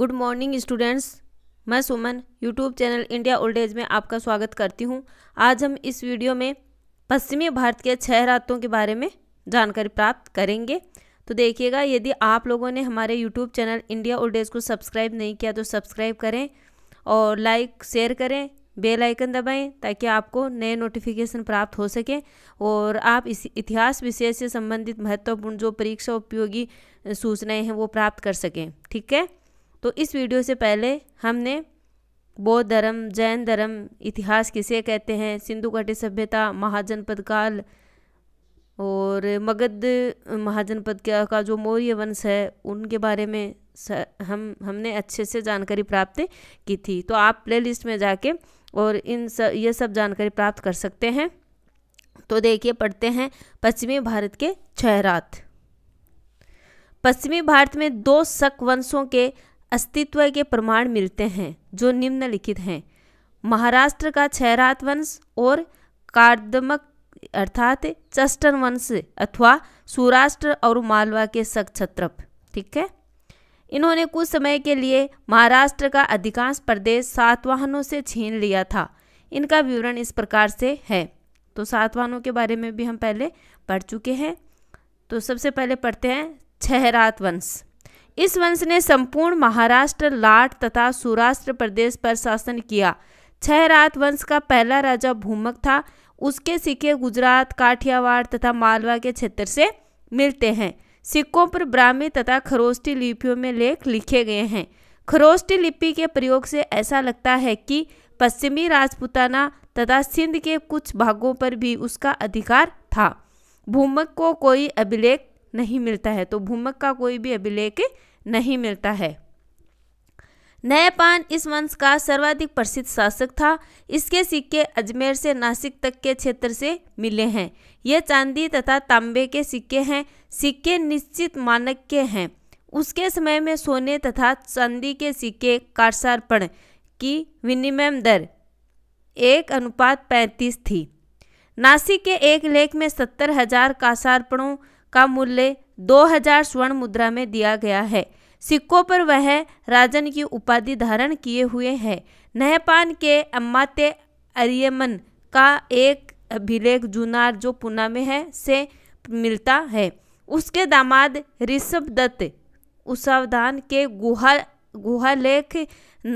good morning students मैं Suman YouTube channel India Old Age में आपका स्वागत करती हूँ आज हम इस वीडियो में पश्चिमी भारत के छह रातों के बारे में जानकारी प्राप्त करेंगे तो देखिएगा यदि आप लोगों ने हमारे YouTube channel India Old Age को सब्सक्राइब नहीं किया तो सब्सक्राइब करें और लाइक शेयर करें बेल आइकन दबाएं ताकि आपको नए नोटिफिकेशन प्राप्त हो सके और आप इस इतिहास विषय से संबंधित महत्वपूर्ण जो परीक्षा उपयोगी सूचनाएं हैं वो प्राप्त कर सकें ठीक है तो इस वीडियो से पहले हमने बौद्ध धर्म जैन धर्म इतिहास किसे कहते हैं सिंधु घाटी सभ्यता महाजनपद काल और मगध महाजनपद का, जो मौर्य वंश है उनके बारे में हम हमने अच्छे से जानकारी प्राप्त की थी तो आप प्लेलिस्ट में जाके और इन स, ये सब जानकारी प्राप्त कर सकते हैं तो देखिए पढ़ते हैं पश्चिमी भारत के छहरात पश्चिमी भारत में दो शक वंशों के अस्तित्व के प्रमाण मिलते हैं जो निम्नलिखित हैं महाराष्ट्र का छहरात वंश और कार्दमक अर्थात चस्टन वंश अथवा सूराष्ट्र और मालवा के सक्षत्रप ठीक है इन्होंने कुछ समय के लिए महाराष्ट्र का अधिकांश प्रदेश सातवाहनों से छीन लिया था इनका विवरण इस प्रकार से है तो सातवाहनों के बारे में भी हम पहले पढ़ चुके हैं तो सबसे पहले पढ़ते हैं छहरात वंश इस वंश ने संपूर्ण महाराष्ट्र लाट तथा सौराष्ट्र प्रदेश पर शासन किया छह रात वंश का पहला राजा भूमक था उसके सिक्के गुजरात काठियावाड़ तथा मालवा के क्षेत्र से मिलते हैं सिक्कों पर ब्राह्मी तथा खरोष्टी लिपियों में लेख लिखे गए हैं खरोष्टी लिपि के प्रयोग से ऐसा लगता है कि पश्चिमी राजपुताना तथा सिंध के कुछ भागों पर भी उसका अधिकार था भूमक को कोई अभिलेख नहीं मिलता है तो भूमक का कोई भी अभिलेख नहीं मिलता है नयापान इस वंश का सर्वाधिक प्रसिद्ध शासक था इसके सिक्के अजमेर से नासिक तक के क्षेत्र से मिले हैं ये चांदी तथा तांबे के सिक्के हैं सिक्के निश्चित मानक के हैं उसके समय में सोने तथा चांदी के सिक्के कारसार्पण की विनिमय दर एक अनुपात पैंतीस थी नासिक के एक लेख में सत्तर हजार कासार्पणों का मूल्य 2000 स्वर्ण मुद्रा में दिया गया है सिक्कों पर वह राजन की उपाधि धारण किए हुए है नहपान के अम्माते अरियमन का एक अभिलेख जुनार जो पुणे में है से मिलता है उसके दामाद ऋषभ दत्त उसावधान के गुहा गुहालेख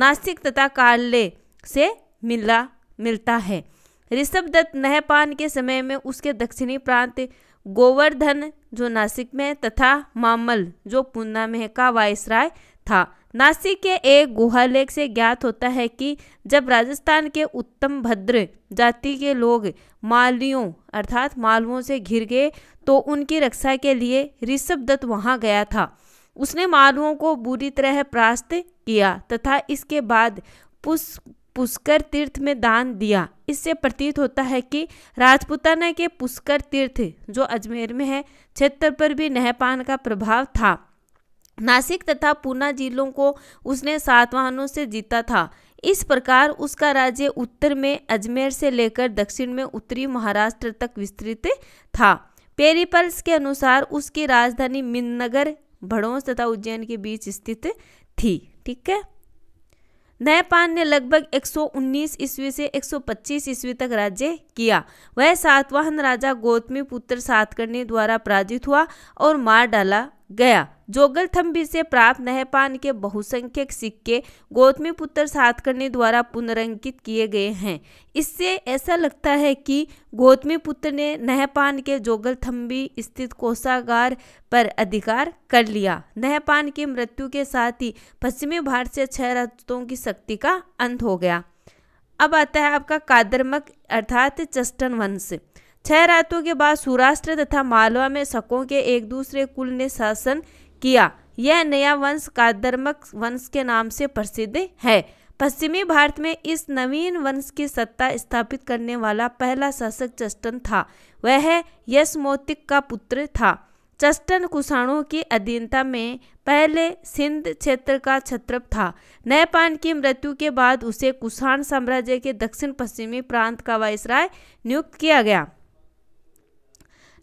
नासिक तथा काले से मिला मिलता है ऋषभ दत्त नहपान के समय में उसके दक्षिणी प्रांत गोवर्धन जो नासिक में तथा मामल जो पूना में का वायसराय था नासिक के एक गुहालेख से ज्ञात होता है कि जब राजस्थान के उत्तम भद्र जाति के लोग मालियों अर्थात मालवों से घिर गए तो उनकी रक्षा के लिए ऋषभ दत्त वहाँ गया था उसने मालवों को बुरी तरह परास्त किया तथा इसके बाद पुष्प पुष्कर तीर्थ में दान दिया इससे प्रतीत होता है कि राजपुताना के पुष्कर तीर्थ जो अजमेर में है क्षेत्र पर भी नहपान का प्रभाव था नासिक तथा पूना जिलों को उसने सातवाहनों से जीता था इस प्रकार उसका राज्य उत्तर में अजमेर से लेकर दक्षिण में उत्तरी महाराष्ट्र तक विस्तृत था पेरीपल्स के अनुसार उसकी राजधानी मिन्नगर भड़ोस तथा उज्जैन के बीच स्थित थी ठीक है नयपान ने लगभग 119 ईस्वी से 125 ईस्वी तक राज्य किया वह सातवाहन राजा गौतमी पुत्र सातकर्णी द्वारा पराजित हुआ और मार डाला गया जोगल थम्बी से प्राप्त नहपान के बहुसंख्यक सिक्के गौतमी पुत्र सातकर्णी द्वारा पुनरंकित किए गए हैं इससे ऐसा लगता है कि गौतमी पुत्र ने नहपान के जोगल थम्बी स्थित कोषागार पर अधिकार कर लिया नहपान की मृत्यु के साथ ही पश्चिमी भारत से छह रत्तों की शक्ति का अंत हो गया अब आता है आपका कादरमक अर्थात चस्टन वंश छह रातों के बाद सौराष्ट्र तथा मालवा में शकों के एक दूसरे कुल ने शासन किया यह नया वंश कादर्मक वंश के नाम से प्रसिद्ध है पश्चिमी भारत में इस नवीन वंश की सत्ता स्थापित करने वाला पहला शासक चस्टन था वह यशमोतिक का पुत्र था चस्टन कुषाणों की अधीनता में पहले सिंध क्षेत्र का छत्रप था नयपान की मृत्यु के बाद उसे कुषाण साम्राज्य के दक्षिण पश्चिमी प्रांत का वायसराय नियुक्त किया गया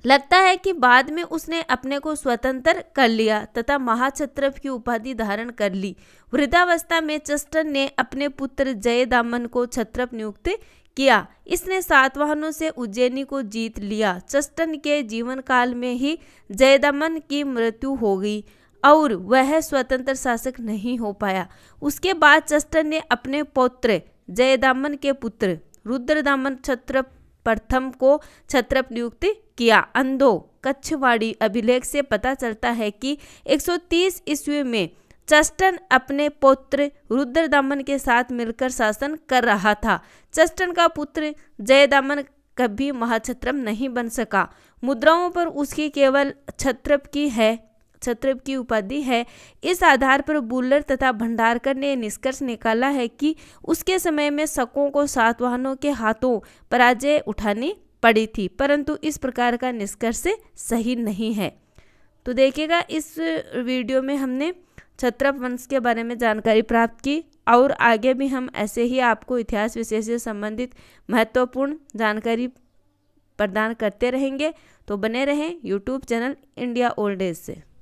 लगता है कि बाद में उसने अपने को स्वतंत्र कर लिया तथा महाक्षत्र की उपाधि धारण कर ली वृद्धावस्था में चस्टन ने अपने पुत्र जयदामन को छत्रप नियुक्त किया इसने सातवाहनों से उज्जैनी को जीत लिया चस्टन के जीवन काल में ही जयदमन की मृत्यु हो गई और वह स्वतंत्र शासक नहीं हो पाया उसके बाद चस्टन ने अपने पौत्र जयदामन के पुत्र रुद्रदामन छत्रप प्रथम को छत्रप नियुक्ति किया अंधो कच्छवाड़ी अभिलेख से पता चलता है कि 130 ईस्वी में चस्टन अपने पौत्र रुद्रदामन के साथ मिलकर शासन कर रहा था चस्टन का पुत्र जयदामन कभी महाछत्रम नहीं बन सका मुद्राओं पर उसकी केवल छत्रप की है छत्रप की उपाधि है इस आधार पर बुल्लर तथा भंडारकर ने निष्कर्ष निकाला है कि उसके समय में शकों को सातवाहनों के हाथों पराजय उठानी पड़ी थी परंतु इस प्रकार का निष्कर्ष सही नहीं है तो देखिएगा इस वीडियो में हमने छत्रप वंश के बारे में जानकारी प्राप्त की और आगे भी हम ऐसे ही आपको इतिहास विषय से संबंधित महत्वपूर्ण जानकारी प्रदान करते रहेंगे तो बने रहें YouTube channel India Old Age से